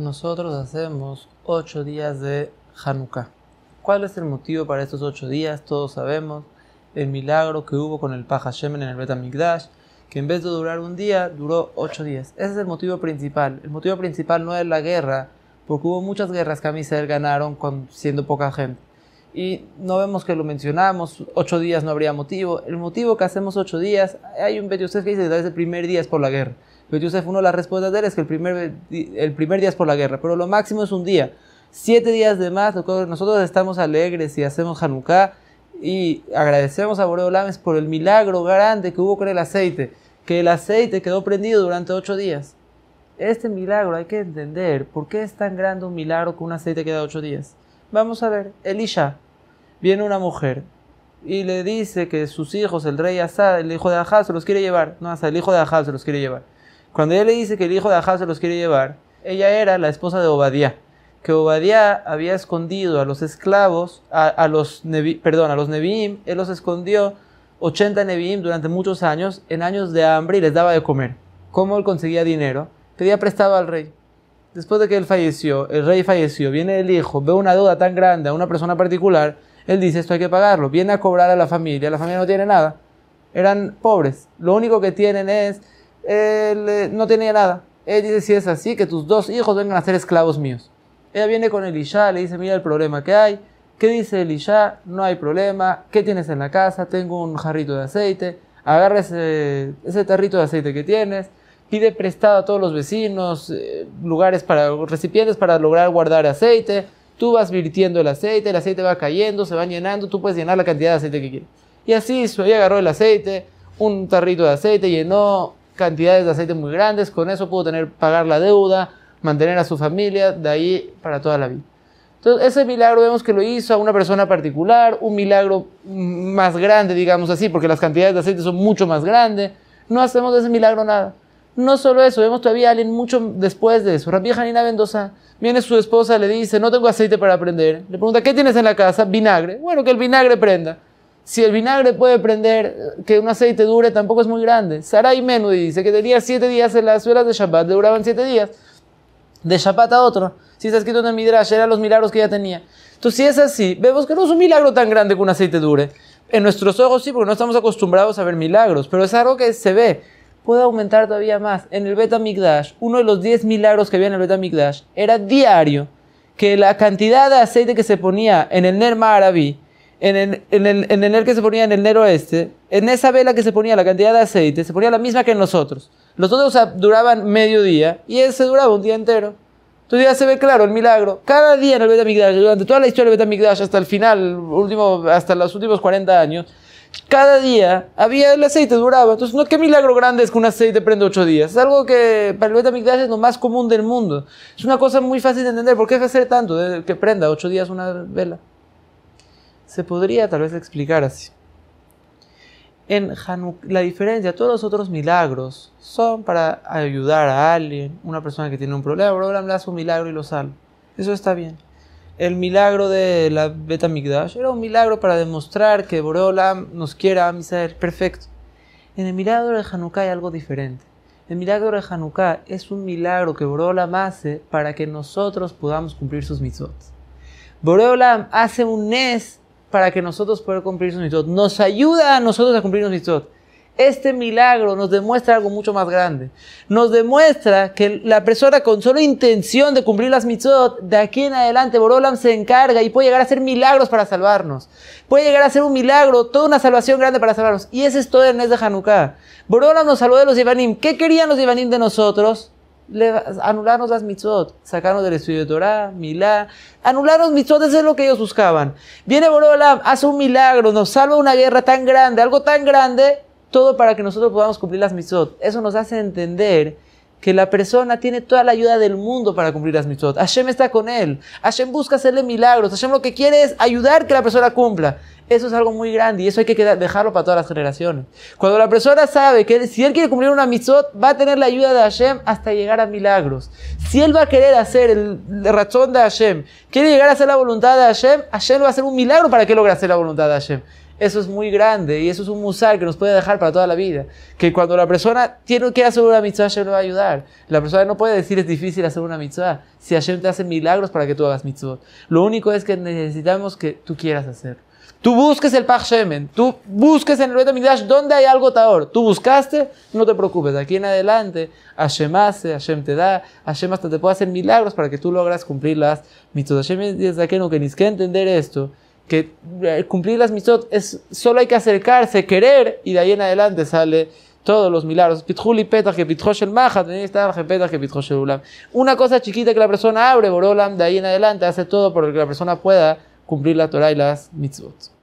nosotros hacemos ocho días de Hanukkah. ¿Cuál es el motivo para estos ocho días? Todos sabemos el milagro que hubo con el Paja Yemen en el Betamigdash, que en vez de durar un día, duró ocho días. Ese es el motivo principal. El motivo principal no es la guerra, porque hubo muchas guerras que a ganaron con, siendo poca gente y no vemos que lo mencionamos, ocho días no habría motivo. El motivo que hacemos ocho días, hay un Bet Yosef que dice que el primer día es por la guerra. Bet Yosef, uno de las respuestas de él es que el primer, día es por la guerra, pero lo máximo es un día. Siete días de más, nosotros estamos alegres y hacemos Hanukkah y agradecemos a Boreo Lames por el milagro grande que hubo con el aceite, que el aceite quedó prendido durante ocho días. Este milagro hay que entender por qué es tan grande un milagro que un aceite queda ocho días. Vamos a ver, Elisha, viene una mujer y le dice que sus hijos, el rey Asa, el hijo de Ahaz, se los quiere llevar. No, hasta el hijo de Ahaz se los quiere llevar. Cuando ella le dice que el hijo de Ahaz se los quiere llevar, ella era la esposa de Obadía, Que Obadía había escondido a los esclavos, a, los perdón, a los Neviim, él los escondió 80 Neviim durante muchos años, en años de hambre y les daba de comer. ¿Cómo él conseguía dinero? Pedía prestado al rey después de que él falleció, el rey falleció, viene el hijo, ve una deuda tan grande a una persona particular, él dice esto hay que pagarlo, viene a cobrar a la familia, la familia no tiene nada, eran pobres, lo único que tienen es, él eh, no tenía nada. Él dice, si es así, que tus dos hijos vengan a ser esclavos míos. Ella viene con Elisha, le dice, mira el problema que hay. ¿Qué dice Elisha? No hay problema. ¿Qué tienes en la casa? Tengo un jarrito de aceite. Agarra ese, ese tarrito de aceite que tienes pide prestado a todos los vecinos, eh, lugares para recipientes para lograr guardar aceite. Tú vas virtiendo el aceite, el aceite va cayendo, se va llenando, tú puedes llenar la cantidad de aceite que quieras. Y así hizo, agarró el aceite, un tarrito de aceite, llenó cantidades de aceite muy grandes, con eso pudo tener, pagar la deuda, mantener a su familia, de ahí para toda la vida. Entonces, ese milagro vemos que lo hizo a una persona particular, un milagro más grande, digamos así, porque las cantidades de aceite son mucho más grandes. No hacemos de ese milagro nada. No solo eso, vemos todavía a alguien mucho después de eso. Rabbi Janina Mendoza viene su esposa, le dice, no tengo aceite para prender. Le pregunta, ¿qué tienes en la casa? Vinagre. Bueno, que el vinagre prenda. Si el vinagre puede prender, eh, que un aceite dure, tampoco es muy grande. Sarai Menudi dice que tenía siete días en las suelas de Shabbat, duraban siete días. De Shabbat a otro. Si está escrito en el Midrash, eran los milagros que ya tenía. Entonces, si es así, vemos que no es un milagro tan grande que un aceite dure. En nuestros ojos sí, porque no estamos acostumbrados a ver milagros, pero es algo que se ve puede aumentar todavía más. En el Beta Mikdash, uno de los 10 milagros que había en el Beta Mikdash era diario que la cantidad de aceite que se ponía en el nerma Arabí, en el, en, el, que se ponía en el Ner Oeste, en esa vela que se ponía la cantidad de aceite, se ponía la misma que en nosotros. Los otros duraban medio día y ese duraba un día entero. Entonces ya se ve claro el milagro. Cada día en el Betamigdash, durante toda la historia del Betamigdash, hasta el final, último, hasta los últimos 40 años, cada día había el aceite, duraba. Entonces, no, qué milagro grande es que un aceite prende ocho días. Es algo que para el Betamigdash es lo más común del mundo. Es una cosa muy fácil de entender. ¿Por qué hacer tanto que prenda ocho días una vela? Se podría tal vez explicar así en Hanukkah, la diferencia, todos los otros milagros son para ayudar a alguien, una persona que tiene un problema, Borolam le hace un milagro y lo salva. Eso está bien. El milagro de la Beta Migdash era un milagro para demostrar que borolam nos quiera a Misael, perfecto. En el milagro de Hanukkah hay algo diferente. El milagro de Hanukkah es un milagro que borolam hace para que nosotros podamos cumplir sus mitzvot. borolam hace un nes para que nosotros podamos cumplir su mitzvot. Nos ayuda a nosotros a cumplir los mitzvot. Este milagro nos demuestra algo mucho más grande. Nos demuestra que la persona con solo intención de cumplir las mitzvot, de aquí en adelante Borolam se encarga y puede llegar a hacer milagros para salvarnos. Puede llegar a hacer un milagro, toda una salvación grande para salvarnos. Y ese es todo el mes de Hanukkah. Borolam nos salvó de los Ivanim. ¿Qué querían los Ivanim de nosotros? anularnos las mitzvot, sacarnos del estudio de Torah, milá, anularnos mitzvot, eso es lo que ellos buscaban. Viene Borolam, hace un milagro, nos salva una guerra tan grande, algo tan grande, todo para que nosotros podamos cumplir las mitzvot. Eso nos hace entender que la persona tiene toda la ayuda del mundo para cumplir las mitzvot. Hashem está con él. Hashem busca hacerle milagros. Hashem lo que quiere es ayudar que la persona cumpla. Eso es algo muy grande y eso hay que dejarlo para todas las generaciones. Cuando la persona sabe que si él quiere cumplir una mitzvot, va a tener la ayuda de Hashem hasta llegar a milagros. Si él va a querer hacer el ratón de Hashem, quiere llegar a hacer la voluntad de Hashem, Hashem va a hacer un milagro para que logre hacer la voluntad de Hashem. Eso es muy grande y eso es un musar que nos puede dejar para toda la vida. Que cuando la persona tiene que hacer una mitzvah, Hashem va a ayudar. La persona no puede decir es difícil hacer una mitzvah si Hashem te hace milagros para que tú hagas mitzvot. Lo único es que necesitamos que tú quieras hacer. Tú busques el Pach tú busques en el Betamigdash donde hay algo Taor. Tú buscaste, no te preocupes. Aquí en adelante, Hashem hace, Hashem te da, Hashem hasta te puede hacer milagros para que tú logras cumplir las mitos. Hashem dice aquí no, que ni que entender esto, que eh, cumplir las mitos es, solo hay que acercarse, querer, y de ahí en adelante sale todos los milagros. Una cosa chiquita que la persona abre, Borolam, de ahí en adelante hace todo para que la persona pueda cumplir la Torah y las mitzvot.